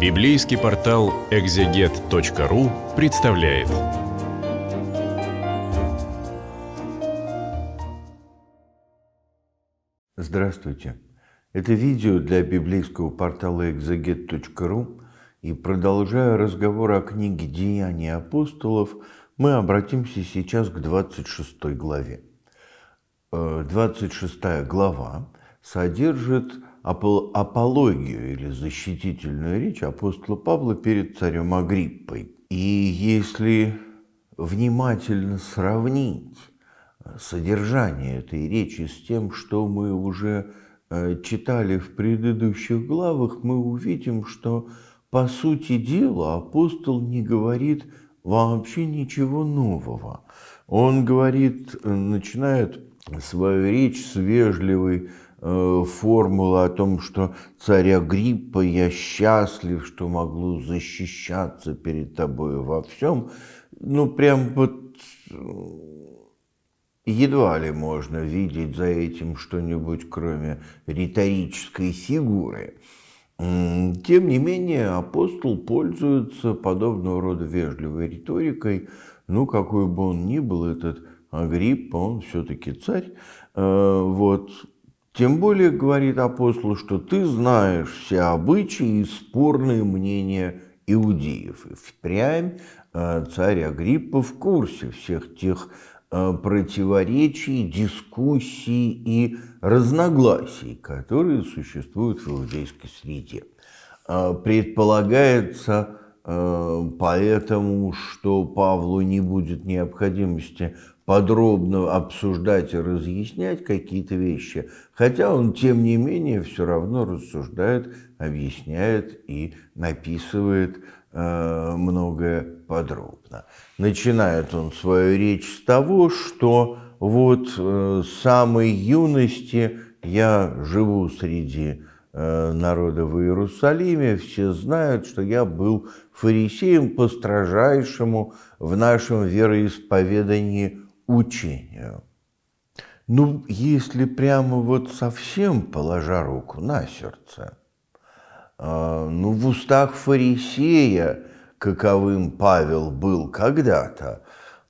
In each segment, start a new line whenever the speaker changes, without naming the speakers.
Библейский портал экзегет.ру представляет. Здравствуйте. Это видео для библейского портала экзегет.ру и продолжая разговор о книге «Деяния апостолов», мы обратимся сейчас к 26 главе. 26 э, глава содержит апологию или защитительную речь апостола Павла перед царем Агриппой. И если внимательно сравнить э, содержание этой речи с тем, что мы уже э, читали в предыдущих главах, мы увидим, что по сути дела апостол не говорит вообще ничего нового. Он говорит, э, начинает свою речь с вежливой Э, формула о том, что царя Гриппа я счастлив, что могу защищаться перед тобой во всем, ну прям вот э, едва ли можно видеть за этим что-нибудь, кроме риторической фигуры. Тем не менее, апостол пользуется подобного рода вежливой риторикой, ну, какой бы он ни был, этот Агриппа, он все-таки царь, э, вот, тем более, говорит апостол, что ты знаешь все обычаи и спорные мнения иудеев. И впрямь э, царь Агриппа в курсе всех тех э, противоречий, дискуссий и разногласий, которые существуют в иудейской среде. Э, предполагается поэтому, что Павлу не будет необходимости подробно обсуждать и разъяснять какие-то вещи, хотя он, тем не менее, все равно рассуждает, объясняет и написывает э, многое подробно. Начинает он свою речь с того, что вот э, с самой юности я живу среди э, народа в Иерусалиме, все знают, что я был фарисеем по строжайшему в нашем вероисповедании учению. Ну, если прямо вот совсем положа руку на сердце, а, ну, в устах фарисея, каковым Павел был когда-то,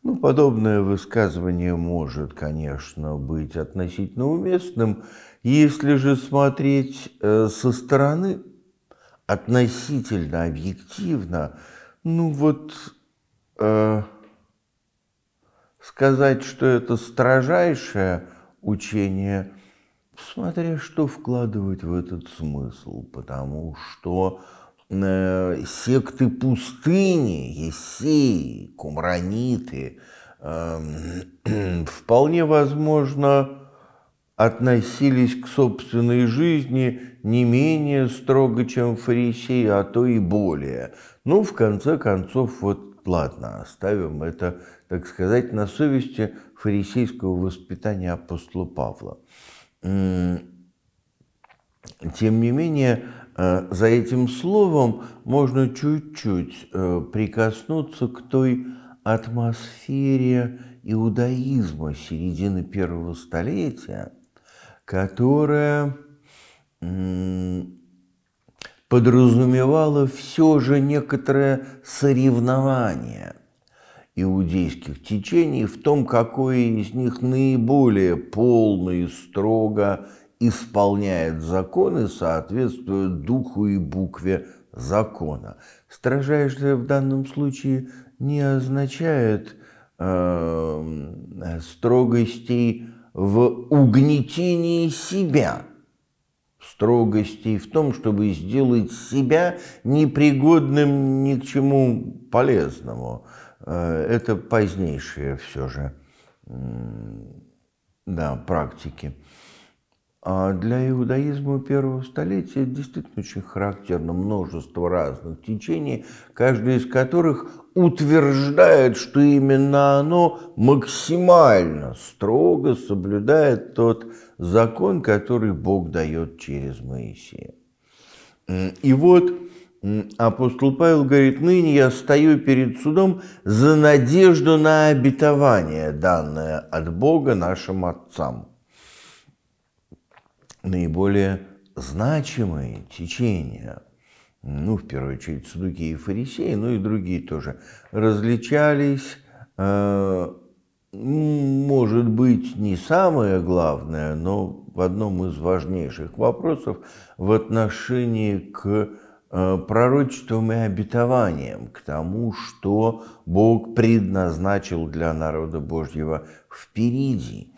ну, подобное высказывание может, конечно, быть относительно уместным, если же смотреть э, со стороны, относительно объективно, ну вот э, Сказать, что это строжайшее учение, смотря что вкладывать в этот смысл, потому что э, секты пустыни, есеи, кумраниты, эм, вполне возможно, относились к собственной жизни не менее строго, чем фарисеи, а то и более. Ну, в конце концов, вот ладно, оставим это так сказать, на совести фарисейского воспитания апостола Павла. Тем не менее, э, за этим словом можно чуть-чуть э, прикоснуться к той атмосфере иудаизма середины первого столетия, которая подразумевала все же некоторое соревнование – иудейских течений в том, какое из них наиболее полно и строго исполняет законы, соответствует духу и букве закона. Строжайшее в данном случае не означает э, эм, строгостей в угнетении себя, строгостей в том, чтобы сделать себя непригодным ни к чему полезному – Э, это позднейшие все же да, практики. А для иудаизма первого столетия действительно очень характерно множество разных течений, каждое из которых утверждает, что именно оно максимально строго соблюдает тот закон, который Бог дает через Моисея. И вот апостол Павел говорит, ныне я стою перед судом за надежду на обетование, данное от Бога нашим отцам. Наиболее значимые течения, ну, в первую очередь, судуки и фарисеи, ну и другие тоже, различались, э, может быть, не самое главное, но в одном из важнейших вопросов в отношении к Э, пророчеством и обетованием к тому, что Бог предназначил для народа Божьего впереди,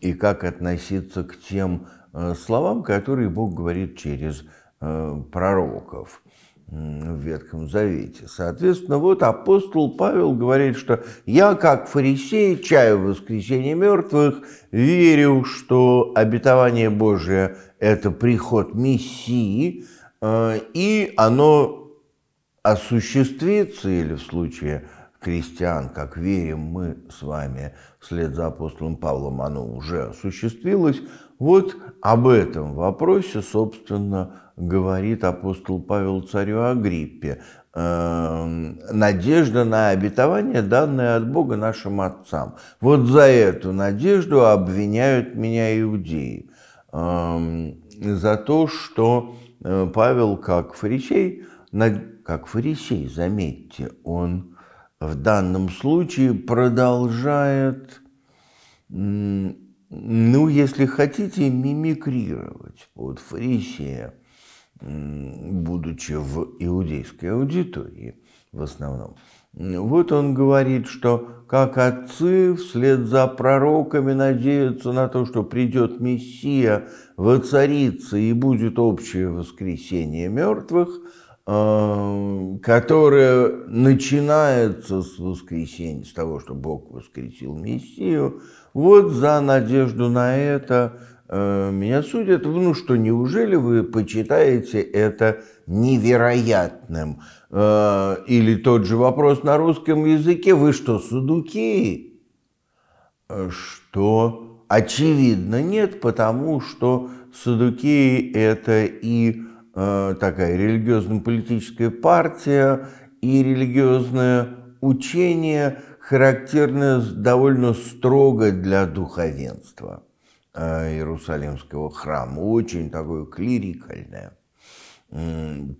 и как относиться к тем э, словам, которые Бог говорит через э, пророков в Ветхом Завете. Соответственно, вот апостол Павел говорит, что «я, как фарисей, чаю воскресения мертвых, верю, что обетование Божие – это приход Мессии, Э, и оно осуществится, или в случае крестьян, как верим мы с вами, вслед за апостолом Павлом оно уже осуществилось. Вот об этом вопросе, собственно, говорит апостол Павел царю Агриппе. Эм, Надежда на обетование, данное от Бога нашим отцам. Вот за эту надежду обвиняют меня иудеи. Эм, за то, что Э, Павел, как фарисей, как фарисей, заметьте, он в данном случае продолжает, ну, если хотите, мимикрировать вот фарисея, будучи в иудейской аудитории в основном. Вот он говорит, что как отцы вслед за пророками надеются на то, что придет Мессия, воцарится и будет общее воскресение мертвых, э, которое начинается с воскресения, с того, что Бог воскресил Мессию. Вот за надежду на это э, меня судят. Ну что, неужели вы почитаете это невероятным? Э, или тот же вопрос на русском языке. Вы что, судуки? Э, что очевидно нет, потому что судуки – это и э, такая религиозно-политическая партия, и религиозное учение, характерное довольно строго для духовенства Иерусалимского храма, очень такое клирикальное.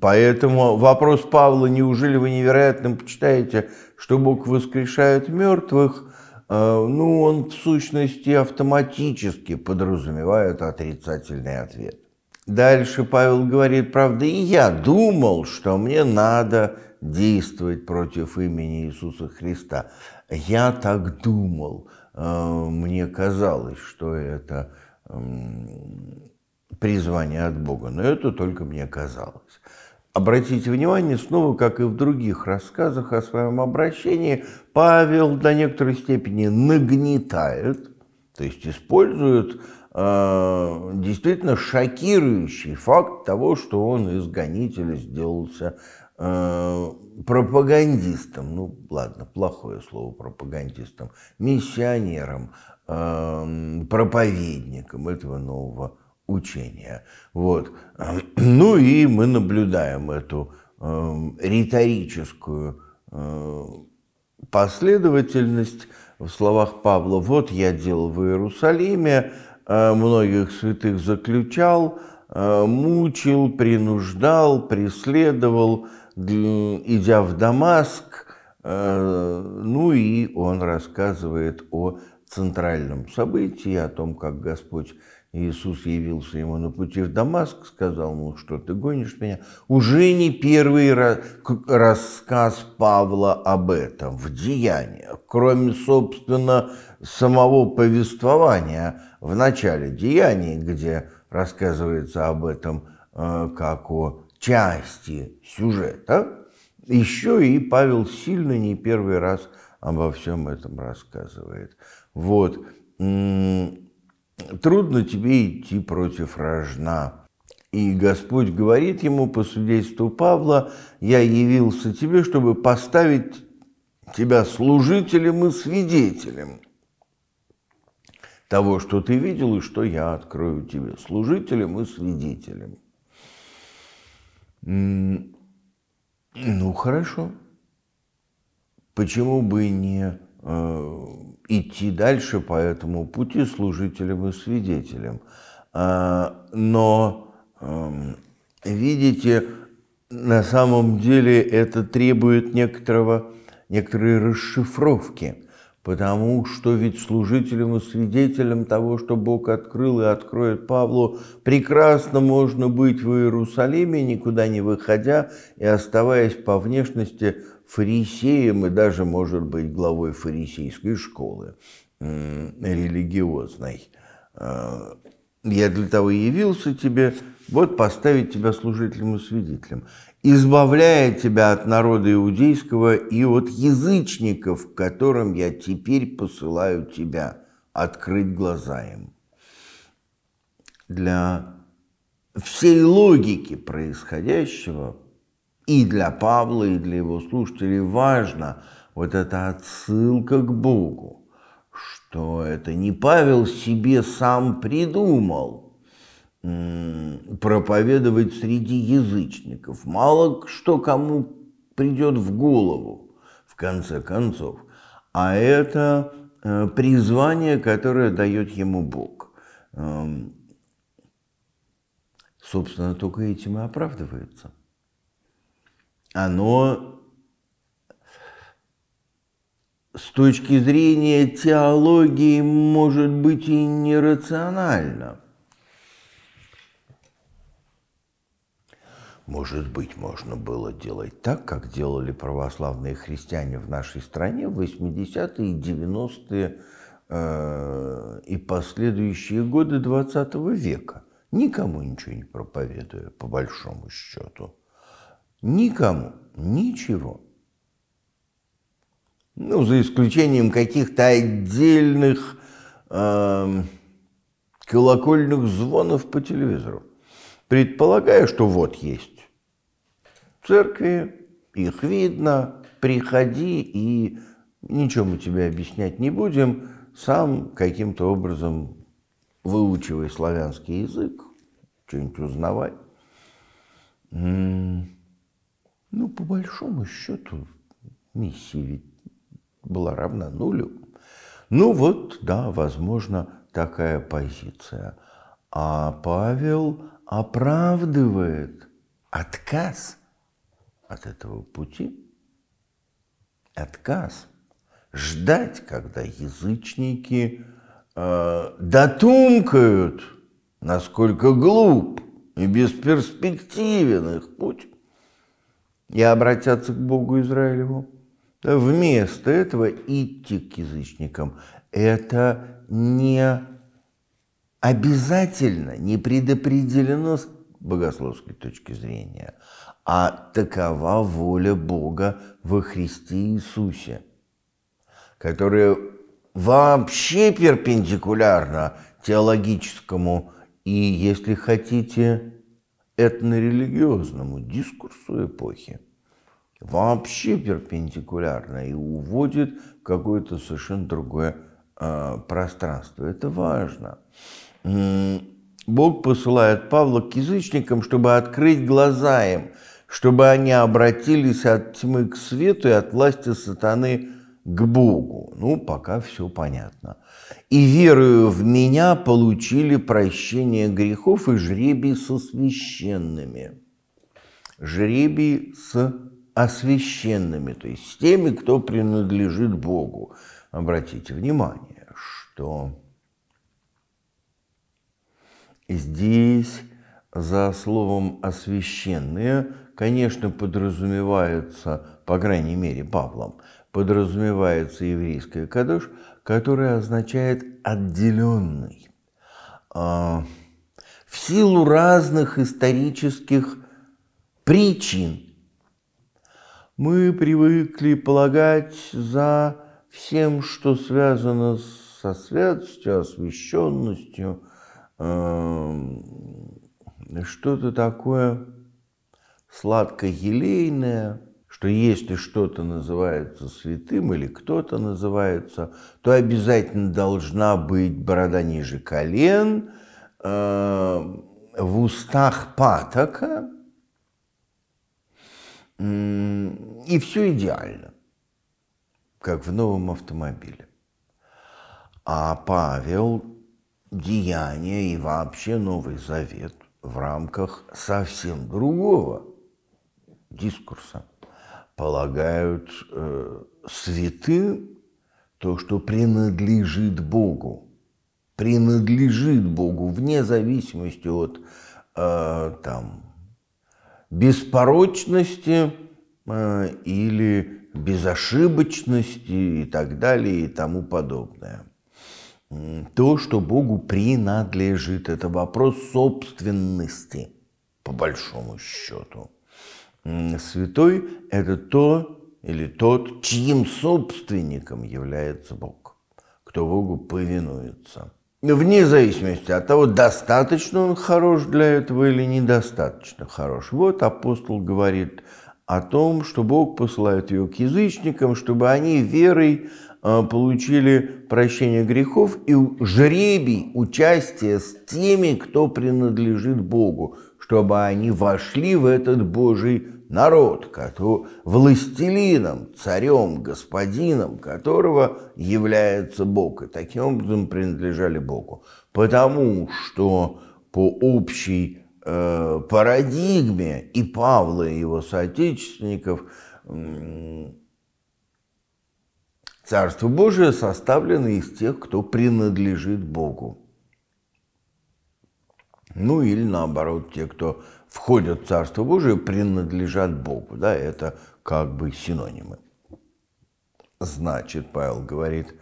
Поэтому вопрос Павла, неужели вы невероятным почитаете, что Бог воскрешает мертвых, а, ну, он в сущности автоматически подразумевает отрицательный ответ. Дальше Павел говорит, правда, и я думал, что мне надо действовать против имени Иисуса Христа. Я так думал, а, мне казалось, что это призвание от Бога, но это только мне казалось. Обратите внимание, снова, как и в других рассказах о своем обращении, Павел до некоторой степени нагнетает, то есть использует э, действительно шокирующий факт того, что он из гонителя сделался э, пропагандистом, ну ладно, плохое слово пропагандистом, миссионером, э, проповедником этого нового учения. Вот. Ну и мы наблюдаем эту э, риторическую э, последовательность в словах Павла. Вот я делал в Иерусалиме, э, многих святых заключал, э, мучил, принуждал, преследовал, идя в Дамаск. Э, ну и он рассказывает о центральном событии, о том, как Господь Иисус явился ему на пути в Дамаск, сказал ему, что ты гонишь меня. Уже не первый раз, рассказ Павла об этом в деяниях, кроме, собственно, самого повествования в начале деяний, где рассказывается об этом э, как о части сюжета, еще и Павел сильно не первый раз обо всем этом рассказывает. Вот трудно тебе идти против рожна. И Господь говорит ему по свидетельству Павла, «Я явился тебе, чтобы поставить тебя служителем и свидетелем того, что ты видел, и что я открою тебе, служителем и свидетелем». Ну, хорошо. Почему бы и не Э, идти дальше по этому пути служителем и свидетелем. А, но, эм, видите, на самом деле это требует некоторого, некоторой расшифровки, потому что ведь служителем и свидетелем того, что Бог открыл и откроет Павлу, прекрасно можно быть в Иерусалиме, никуда не выходя и оставаясь по внешности фарисеем и даже, может быть, главой фарисейской школы религиозной. А, я для того и явился тебе, вот поставить тебя служителем и свидетелем, избавляя тебя от народа иудейского и от язычников, которым я теперь посылаю тебя, открыть глаза им. Для всей логики происходящего и для Павла, и для его слушателей важно вот эта отсылка к Богу, что это не Павел себе сам придумал проповедовать среди язычников. Мало что кому придет в голову, в конце концов. А это э, призвание, которое дает ему Бог. Эм, собственно, только этим и оправдывается оно с точки зрения теологии может быть и нерационально. Может быть, можно было делать так, как делали православные христиане в нашей стране в 80-е и 90-е э, и последующие годы 20 века, никому ничего не проповедуя, по большому счету. Никому ничего. Ну, за исключением каких-то отдельных э, колокольных звонов по телевизору. Предполагаю, что вот есть церкви, их видно, приходи и ничего мы тебе объяснять не будем, сам каким-то образом выучивай славянский язык, что-нибудь узнавай. Ну, по большому счету, миссия ведь была равна нулю. Ну вот, да, возможно, такая позиция. А Павел оправдывает отказ от этого пути. Отказ. Ждать, когда язычники э, дотумкают, насколько глуп и бесперспективен их путь, и обратятся к Богу Израилеву. Вместо этого идти к язычникам. Это не обязательно, не предопределено с богословской точки зрения, а такова воля Бога во Христе Иисусе, которая вообще перпендикулярна теологическому и, если хотите, этнорелигиозному дискурсу эпохи вообще перпендикулярно и уводит в какое-то совершенно другое э, пространство. Это важно. Бог посылает Павла к язычникам, чтобы открыть глаза им, чтобы они обратились от тьмы к свету и от власти сатаны к Богу. Ну, пока все понятно и верую в меня получили прощение грехов и жребий со священными. Жребий с освященными, то есть с теми, кто принадлежит Богу. Обратите внимание, что здесь за словом «освященные», конечно, подразумевается, по крайней мере, Павлом, подразумевается еврейская кадыш – которое означает «отделенный». А, в силу разных исторических причин мы привыкли полагать за всем, что связано со святостью, освященностью, а, что-то такое сладко-елейное – что если что-то называется святым или кто-то называется, то обязательно должна быть борода ниже колен, э, в устах патока, и все идеально, как в новом автомобиле. А Павел деяния и вообще Новый Завет в рамках совсем другого дискурса полагают э, святым то, что принадлежит Богу. Принадлежит Богу вне зависимости от э, там, беспорочности э, или безошибочности и так далее и тому подобное. То, что Богу принадлежит, это вопрос собственности, по большому счету. Святой – это то или тот, чьим собственником является Бог, кто Богу повинуется. Вне зависимости от того, достаточно он хорош для этого или недостаточно хорош. Вот апостол говорит – о том, что Бог посылает ее к язычникам, чтобы они верой э, получили прощение грехов и жребий участия с теми, кто принадлежит Богу, чтобы они вошли в этот Божий народ, который, властелином, царем, господином которого является Бог, и таким образом принадлежали Богу. Потому что по общей Э, парадигме и Павла, и его соотечественников Царство Божие составлено из тех, кто принадлежит Богу. Ну или наоборот, те, кто входят в Царство Божие, принадлежат Богу. Да, это как бы синонимы. Значит, Павел говорит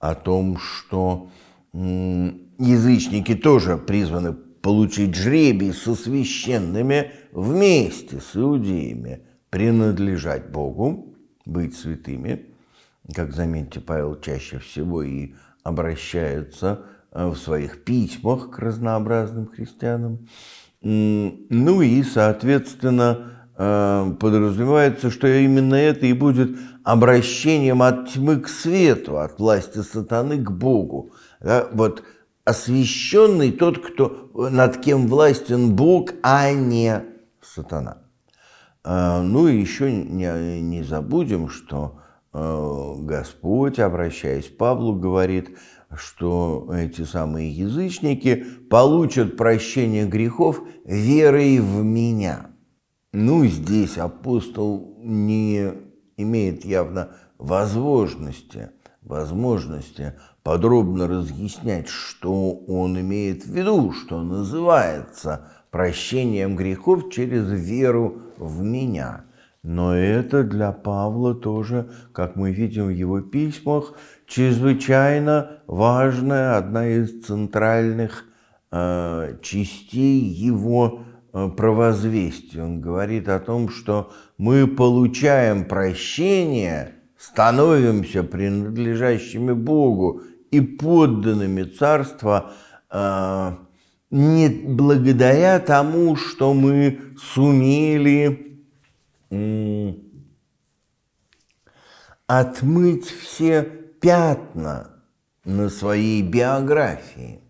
о том, что язычники тоже призваны получить жребий со священными вместе с иудеями, принадлежать Богу, быть святыми, как, заметьте, Павел чаще всего и обращается э, в своих письмах к разнообразным христианам. Ну и, соответственно, э, подразумевается, что именно это и будет обращением от тьмы к свету, от власти сатаны к Богу. Да? Вот освященный тот, кто, э, над кем властен Бог, а не сатана. А, ну и еще не, не забудем, что э, Господь, обращаясь к Павлу, говорит, что эти самые язычники получат прощение грехов верой в меня. Ну, здесь апостол не имеет явно возможности, возможности подробно разъяснять, что он имеет в виду, что называется прощением грехов через веру в меня. Но это для Павла тоже, как мы видим в его письмах, чрезвычайно важная, одна из центральных э, частей его э, провозвестия. Он говорит о том, что мы получаем прощение – становимся принадлежащими Богу и подданными царства а, не благодаря тому, что мы сумели отмыть все пятна на своей биографии,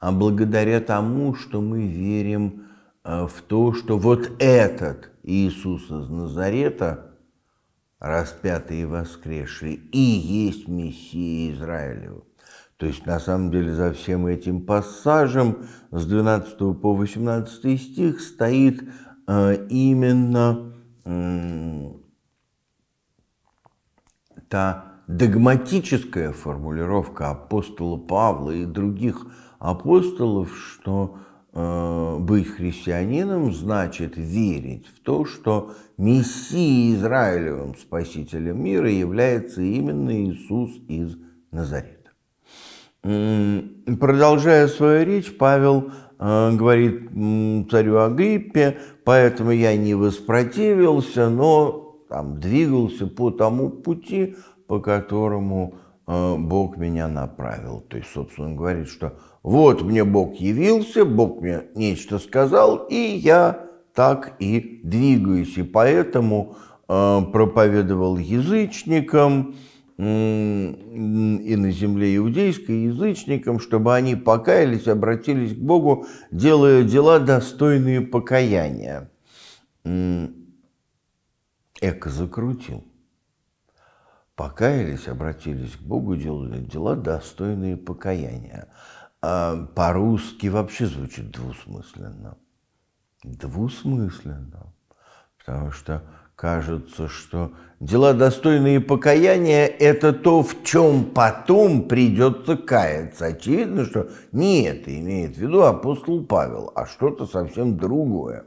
а благодаря тому, что мы верим а, в то, что вот этот Иисус из Назарета – распятый и воскресший, и есть Мессия Израилев. То есть, на самом деле, за всем этим пассажем с 12 по 18 стих стоит э, именно э, та догматическая формулировка апостола Павла и других апостолов, что э, быть христианином значит верить в то, что Мессией Израилевым, Спасителем мира, является именно Иисус из Назарета. Продолжая свою речь, Павел э, говорит царю Агриппе, поэтому я не воспротивился, но там, двигался по тому пути, по которому э, Бог меня направил. То есть, собственно, он говорит, что вот мне Бог явился, Бог мне нечто сказал, и я так и двигаюсь. И поэтому э, проповедовал язычникам и на земле иудейской язычникам, чтобы они покаялись, обратились к Богу, делая дела достойные покаяния. Эко закрутил. Покаялись, обратились к Богу, делали дела достойные покаяния. А по-русски вообще звучит двусмысленно двусмысленно, потому что кажется, что дела достойные покаяния – это то, в чем потом придется каяться. Очевидно, что не это имеет в виду апостол Павел, а что-то совсем другое.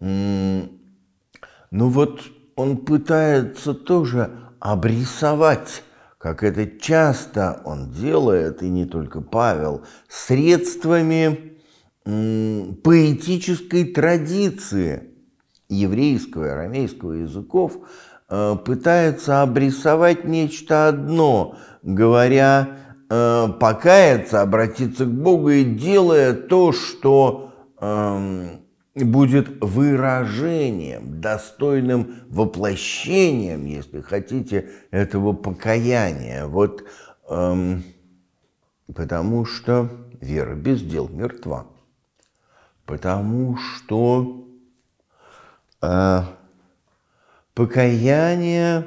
Ну вот он пытается тоже обрисовать, как это часто он делает, и не только Павел, средствами поэтической традиции еврейского и арамейского языков э, пытается обрисовать нечто одно, говоря э, покаяться, обратиться к Богу и делая то, что эм, будет выражением, достойным воплощением, если хотите, этого покаяния. Вот эм, потому что вера без дел мертва. Потому что э, покаяние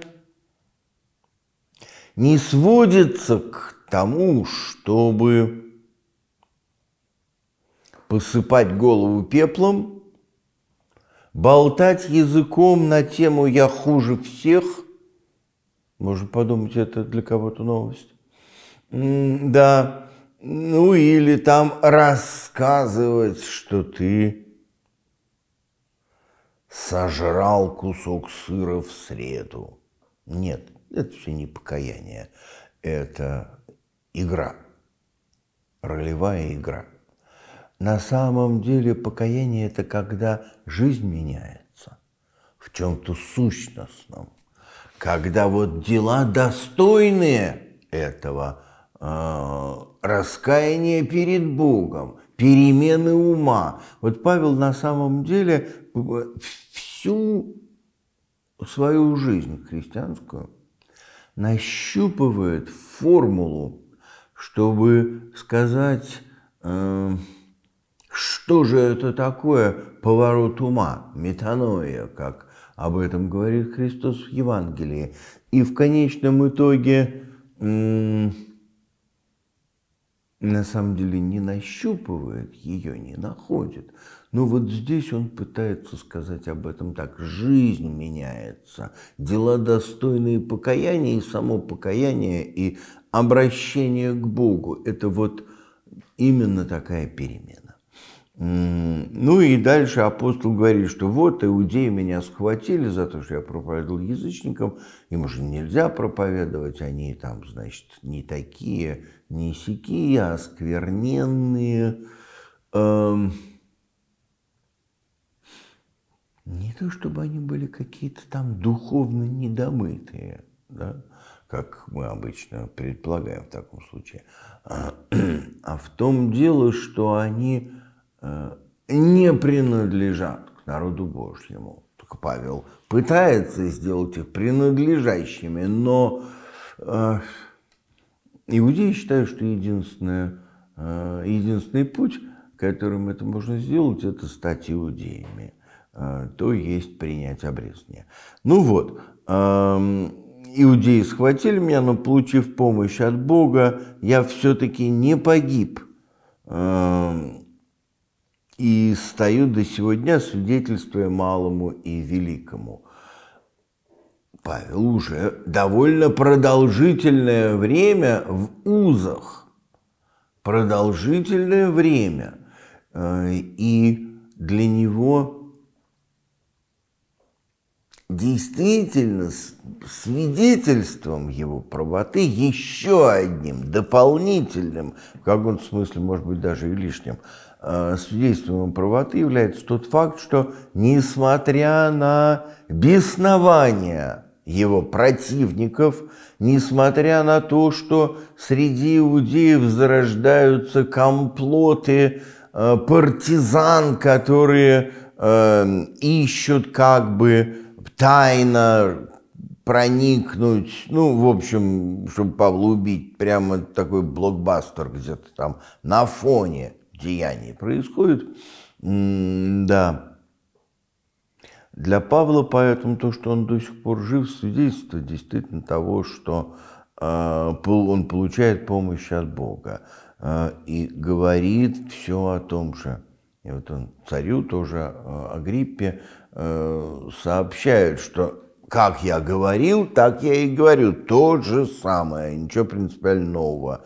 не сводится к тому, чтобы посыпать голову пеплом, болтать языком на тему «я хуже всех», можно подумать, это для кого-то новость, да, ну или там рассказывать, что ты сожрал кусок сыра в среду. Нет, это все не покаяние, это игра, ролевая игра. На самом деле покаяние – это когда жизнь меняется в чем-то сущностном, когда вот дела достойные этого – Э, раскаяние перед Богом, перемены ума. Вот Павел на самом деле э, всю свою жизнь христианскую нащупывает формулу, чтобы сказать, э, что же это такое поворот ума, метаноя, как об этом говорит Христос в Евангелии. И в конечном итоге на самом деле не нащупывает ее, не находит. Но вот здесь он пытается сказать об этом так. Жизнь меняется, дела достойные покаяния, и само покаяние, и обращение к Богу – это вот именно такая перемена. Ну и дальше апостол говорит, что вот иудеи меня схватили за то, что я проповедовал язычникам, им же нельзя проповедовать, они там, значит, не такие, не сякие, а скверненные. Эм... Не то, чтобы они были какие-то там духовно недомытые, да? как мы обычно предполагаем в таком случае, а, а в том дело, что они Э, не принадлежат к народу Божьему. Только Павел пытается сделать их принадлежащими, но э, иудеи считают, что единственный э, единственный путь, которым это можно сделать, это стать иудеями. то есть принять обрезание. Ну вот, э, иудеи схватили меня, но получив помощь от Бога, я все-таки не погиб. Э, и стою до сегодня, свидетельствуя малому и великому. Павел уже довольно продолжительное время в узах, продолжительное время, э, и для него действительно свидетельством его правоты еще одним, дополнительным, в каком-то смысле, может быть, даже и лишним – Э, свидетельством правоты является тот факт, что несмотря на беснование его противников, несмотря на то, что среди иудеев зарождаются комплоты э, партизан, которые э, ищут как бы тайно проникнуть, ну, в общем, чтобы Павла убить, прямо такой блокбастер где-то там на фоне – деянии происходит. Да. Для Павла поэтому то, что он до сих пор жив, свидетельство действительно того, что а, он получает помощь от Бога а, и говорит все о том же. И вот он царю тоже о а, гриппе сообщает, что как я говорил, так я и говорю, то же самое, ничего принципиально нового.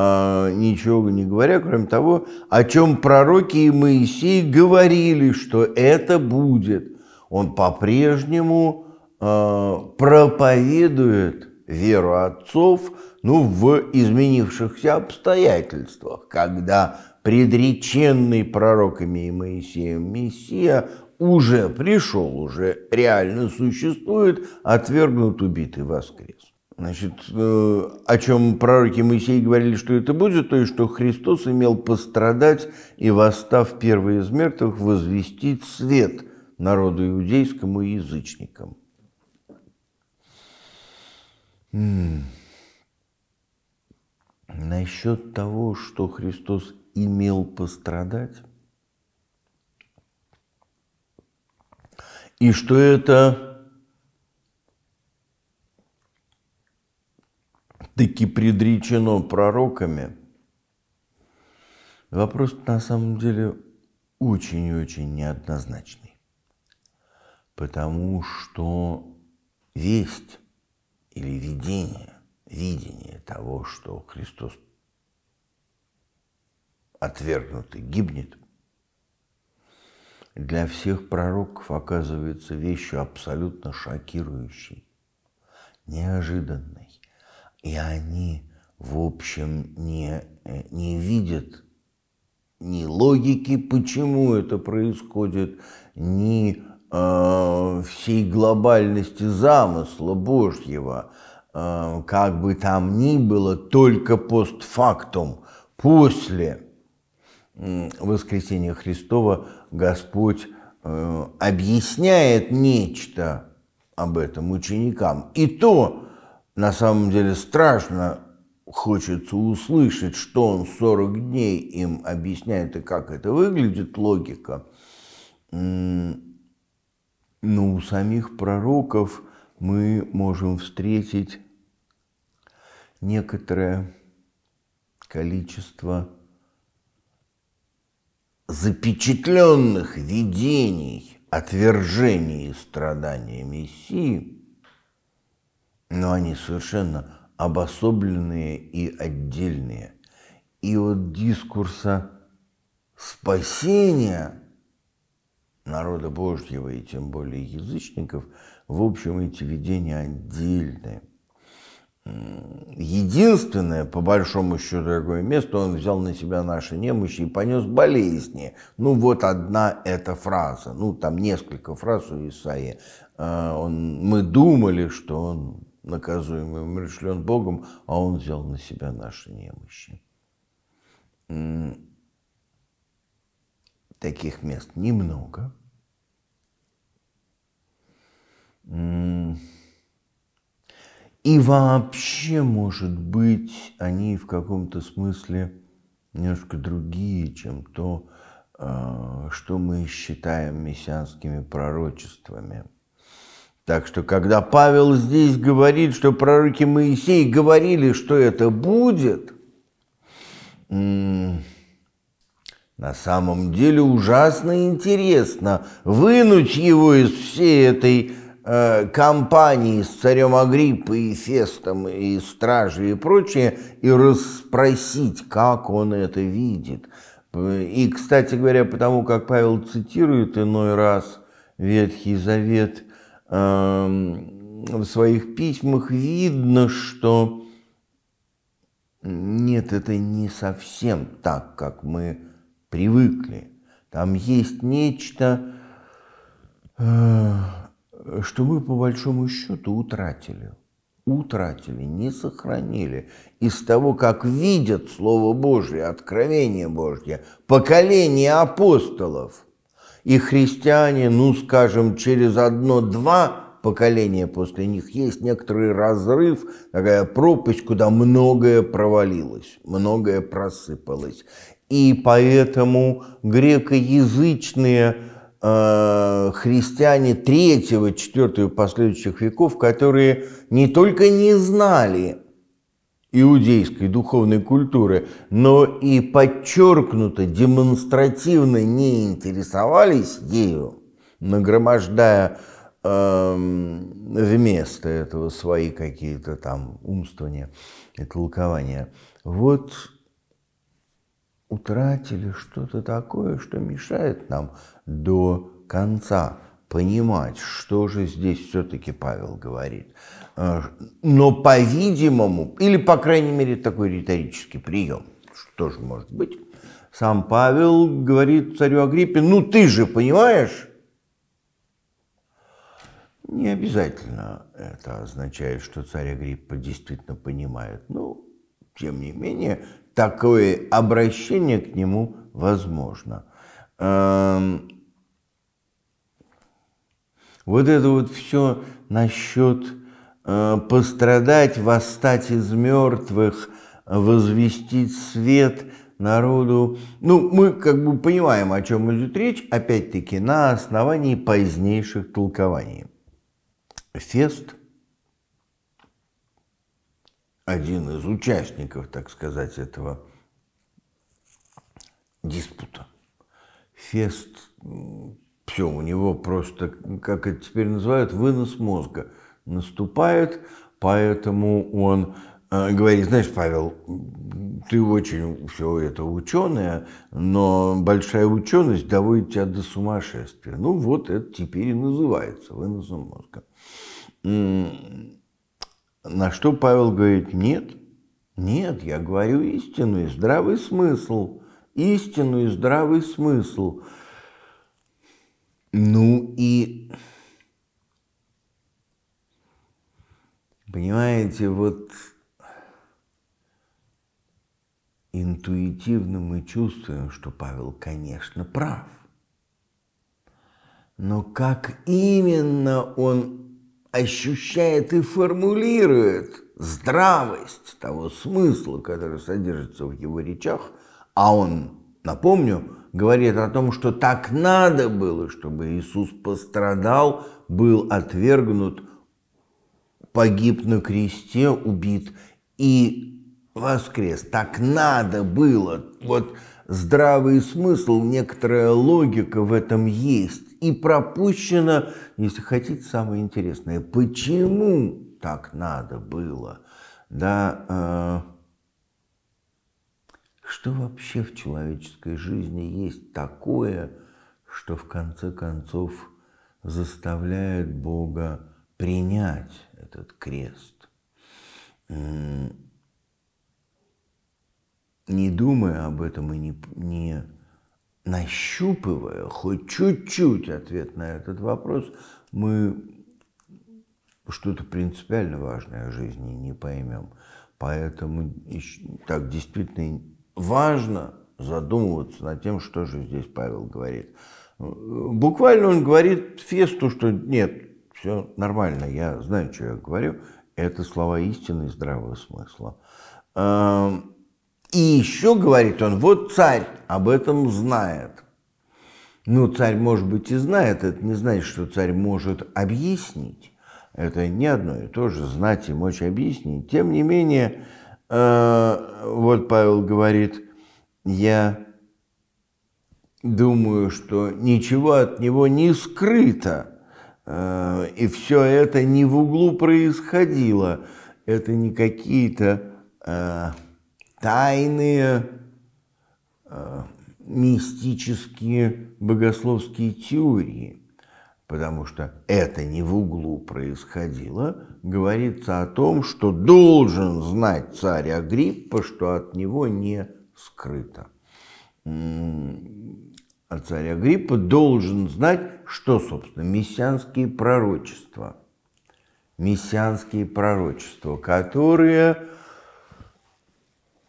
А, ничего не говоря, кроме того, о чем пророки и Моисей говорили, что это будет. Он по-прежнему а, проповедует веру отцов ну, в изменившихся обстоятельствах, когда предреченный пророками и Моисеем Мессия уже пришел, уже реально существует, отвергнут, убитый воскрес. Значит, э, о чем пророки Моисей говорили, что это будет, то есть, что Христос имел пострадать и, восстав первые из мертвых, возвестить свет народу иудейскому и язычникам. Насчет того, что Христос имел пострадать, и что это таки предречено пророками? Вопрос на самом деле очень-очень и неоднозначный. Потому что весть или видение, видение того, что Христос отвергнутый гибнет, для всех пророков оказывается вещью абсолютно шокирующей, неожиданной. И они, в общем, не, э, не видят ни логики, почему это происходит, ни э, всей глобальности замысла Божьего, э, как бы там ни было, только постфактум, после воскресения Христова Господь э, объясняет нечто об этом ученикам. И то на самом деле страшно хочется услышать, что он 40 дней им объясняет и как это выглядит, логика. Но ну, у самих пророков мы можем встретить некоторое количество запечатленных видений, отвержений и страданий Мессии – но они совершенно обособленные и отдельные. И от дискурса спасения народа Божьего и тем более язычников, в общем, эти видения отдельные. Единственное, по большому счету, другое место, он взял на себя наши немощи и понес болезни. Ну, вот одна эта фраза. Ну, там несколько фраз у Исаия. Э, он, мы думали, что он наказуемым, умершлен Богом, а он взял на себя наши немощи. Таких мест немного. И вообще, может быть, они в каком-то смысле немножко другие, чем то, а, что мы считаем мессианскими пророчествами – так что, когда Павел здесь говорит, что пророки Моисей говорили, что это будет, на самом деле ужасно интересно вынуть его из всей этой э, компании с царем Агриппой и Фестом и стражей и прочее и расспросить, как он это видит. И, кстати говоря, потому как Павел цитирует иной раз Ветхий Завет – в своих письмах видно, что нет, это не совсем так, как мы привыкли. Там есть нечто, э, что мы по большому счету утратили. Утратили, не сохранили. Из того, как видят Слово Божье, Откровение Божье, поколение апостолов – и христиане, ну, скажем, через одно-два поколения после них есть некоторый разрыв, такая пропасть, куда многое провалилось, многое просыпалось. И поэтому грекоязычные э, христиане третьего, четвертого и последующих веков, которые не только не знали иудейской духовной культуры, но и подчеркнуто демонстративно не интересовались ею, нагромождая эм, вместо этого свои какие-то там умствования и толкования. Вот утратили что-то такое, что мешает нам до конца понимать, что же здесь все-таки Павел говорит. А, но, по-видимому, или, по крайней мере, такой риторический прием, что же может быть, сам Павел говорит царю Агриппе, ну ты же понимаешь, не обязательно это означает, что царь Агриппа действительно понимает. Но, тем не менее, такое обращение к нему возможно. Эм, вот это вот все насчет Э, пострадать, восстать из мертвых, возвестить свет народу. Ну, мы как бы понимаем, о чем идет речь, опять-таки, на основании позднейших толкований. Фест, один из участников, так сказать, этого диспута. Фест, все, у него просто, как это теперь называют, вынос мозга – наступают, поэтому он э, говорит, знаешь, Павел, ты очень все это ученая, но большая ученость доводит тебя до сумасшествия. Ну вот это теперь и называется выносом мозга. На что Павел говорит, нет, нет, я говорю истину и здравый смысл, истину и здравый смысл. Ну и Понимаете, вот интуитивно мы чувствуем, что Павел, конечно, прав. Но как именно он ощущает и формулирует здравость того смысла, который содержится в его речах, а он, напомню, говорит о том, что так надо было, чтобы Иисус пострадал, был отвергнут, погиб на кресте, убит и воскрес. Так надо было. Вот здравый смысл, некоторая логика в этом есть. И пропущено, если хотите, самое интересное, почему так надо было. Да, э, что вообще в человеческой жизни есть такое, что в конце концов заставляет Бога принять этот крест. Не думая об этом и не, не нащупывая хоть чуть-чуть ответ на этот вопрос, мы что-то принципиально важное в жизни не поймем. Поэтому так действительно важно задумываться над тем, что же здесь Павел говорит. Э, буквально он говорит Фесту, что нет, все нормально, я знаю, что я говорю. Это слова истины и здравого смысла. Эм, и еще говорит он, вот царь об этом знает. Ну, царь, может быть, и знает, это не значит, что царь может объяснить. Это не одно и то же, знать и мочь объяснить. Тем не менее, э, вот Павел говорит, я думаю, что ничего от него не скрыто, Э, и все это не в углу происходило. Это не какие-то э, тайные э, мистические богословские теории, потому что это не в углу происходило, говорится о том, что должен знать царь Агриппа, что от него не скрыто а царь Агриппа должен знать, что, собственно, мессианские пророчества. Мессианские пророчества, которые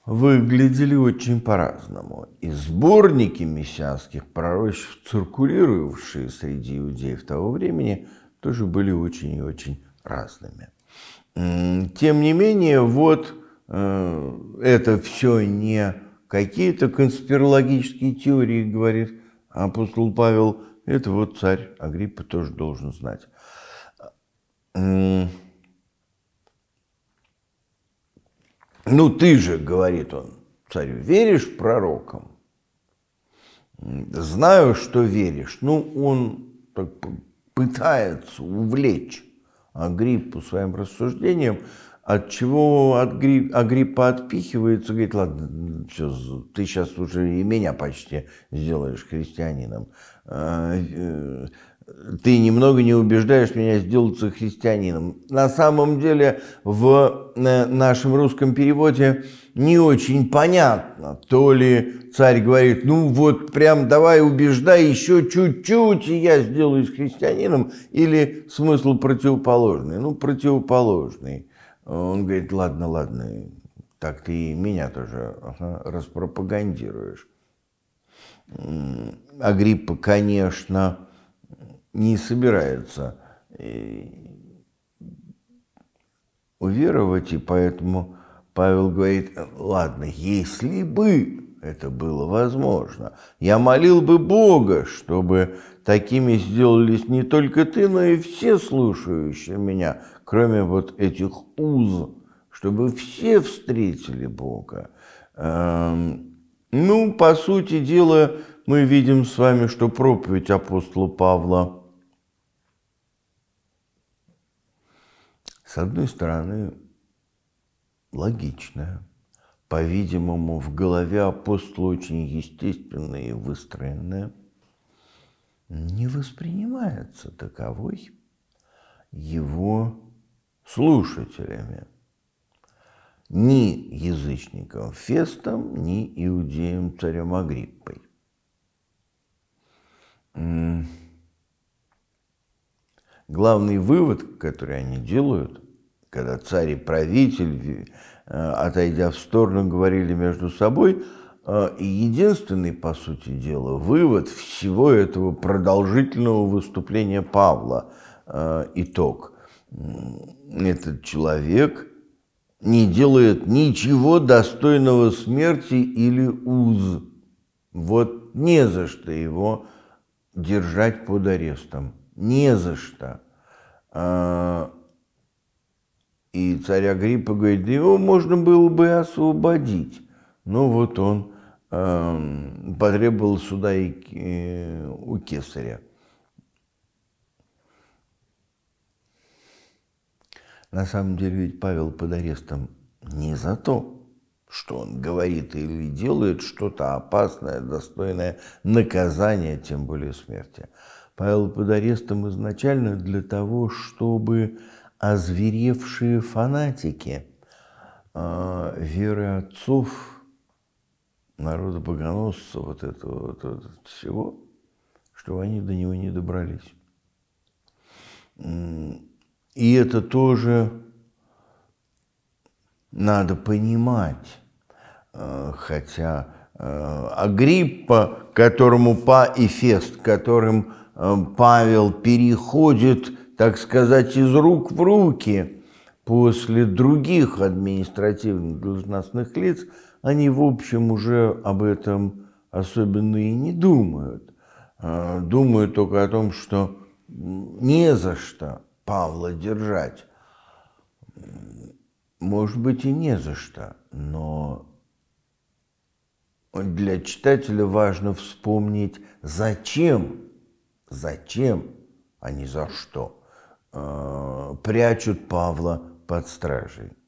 выглядели очень по-разному. И сборники мессианских пророчеств, циркулировавшие среди иудеев того времени, тоже были очень и очень разными. Тем не менее, вот э, это все не какие-то конспирологические теории, говорит апостол Павел, это вот царь Агриппа тоже должен знать. Ну ты же, говорит он царю, веришь пророкам? Знаю, что веришь. Ну, он так пытается увлечь Агриппу своим рассуждением, от чего от грипп, а гриппа отпихивается, говорит, ладно, все, ты сейчас уже и меня почти сделаешь христианином. А, э, ты немного не убеждаешь меня сделаться христианином. На самом деле в э, нашем русском переводе не очень понятно. То ли царь говорит, ну вот прям давай убеждай еще чуть-чуть, и я сделаюсь христианином, или смысл противоположный. Ну, противоположный он говорит, ладно, ладно, так ты меня тоже ага, распропагандируешь. Агриппа, конечно, не собирается э, уверовать, и поэтому Павел говорит, ладно, если бы это было возможно, я молил бы Бога, чтобы такими сделались не только ты, но и все слушающие меня, кроме вот этих уз, чтобы все встретили Бога. Эм, ну, по сути дела, мы видим с вами, что проповедь апостола Павла, с одной стороны, логичная. По-видимому, в голове апостола очень естественная и выстроенная. Не воспринимается таковой его слушателями. Ни язычником Фестом, ни иудеем царем Агриппой. Главный вывод, который они делают, когда царь и правитель, э, отойдя в сторону, говорили между собой, э, и единственный, по сути дела, вывод всего этого продолжительного выступления Павла, э, итог – этот человек не делает ничего достойного смерти или уз. Вот не за что его держать под арестом. Не за что. А, и царь Агриппа говорит, да его можно было бы освободить. Но вот он эм, потребовал суда и, э, у кесаря. На самом деле ведь Павел под арестом не за то, что он говорит или делает что-то опасное, достойное наказания, тем более смерти. Павел под арестом изначально для того, чтобы озверевшие фанатики э, веры отцов, народа богоносца, вот этого вот, вот, всего, чтобы они до него не добрались и это тоже надо понимать. Э, хотя э, Агриппа, которому по Эфест, которым э, Павел переходит, так сказать, из рук в руки после других административных должностных лиц, они, в общем, уже об этом особенно и не думают. Думают только о том, что не за что Павла держать. Может быть и не за что, но для читателя важно вспомнить, зачем, зачем, а не за что, э, прячут Павла под стражей.